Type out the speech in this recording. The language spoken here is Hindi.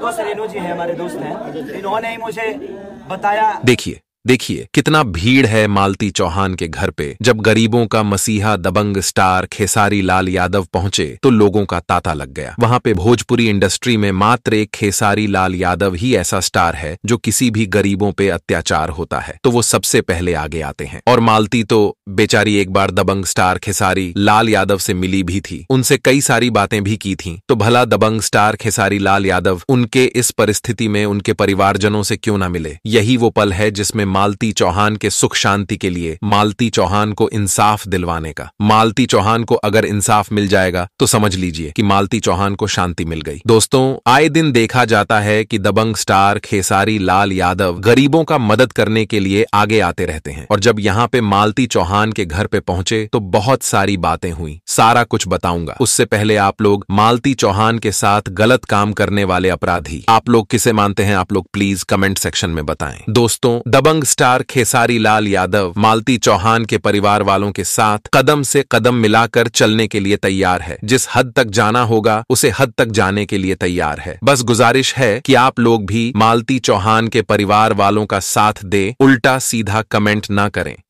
दोस्त रेनू जी है हमारे दोस्त हैं इन्होंने ही मुझे बताया देखिए देखिए कितना भीड़ है मालती चौहान के घर पे जब गरीबों का मसीहा दबंग स्टार खेसारी लाल यादव पहुंचे तो लोगों का तांता लग गया वहां पे भोजपुरी इंडस्ट्री में मात्र एक खेसारी लाल यादव ही ऐसा स्टार है जो किसी भी गरीबों पे अत्याचार होता है तो वो सबसे पहले आगे आते हैं और मालती तो बेचारी एक बार दबंग स्टार खेसारी लाल यादव से मिली भी थी उनसे कई सारी बातें भी की थी तो भला दबंग स्टार खेसारी लाल यादव उनके इस परिस्थिति में उनके परिवारजनों से क्यों ना मिले यही वो पल है जिसमें मालती चौहान के सुख शांति के लिए मालती चौहान को इंसाफ दिलवाने का मालती चौहान को अगर इंसाफ मिल जाएगा तो समझ लीजिए कि मालती चौहान को शांति मिल गई दोस्तों आए दिन देखा जाता है कि दबंग स्टार खेसारी लाल यादव गरीबों का मदद करने के लिए आगे आते रहते हैं और जब यहाँ पे मालती चौहान के घर पे पहुंचे तो बहुत सारी बातें हुई सारा कुछ बताऊंगा उससे पहले आप लोग मालती चौहान के साथ गलत काम करने वाले अपराधी आप लोग किसे मानते हैं आप लोग प्लीज कमेंट सेक्शन में बताएं दोस्तों दबंग यंग स्टार खेसारी लाल यादव मालती चौहान के परिवार वालों के साथ कदम से कदम मिलाकर चलने के लिए तैयार है जिस हद तक जाना होगा उसे हद तक जाने के लिए तैयार है बस गुजारिश है कि आप लोग भी मालती चौहान के परिवार वालों का साथ दे उल्टा सीधा कमेंट ना करें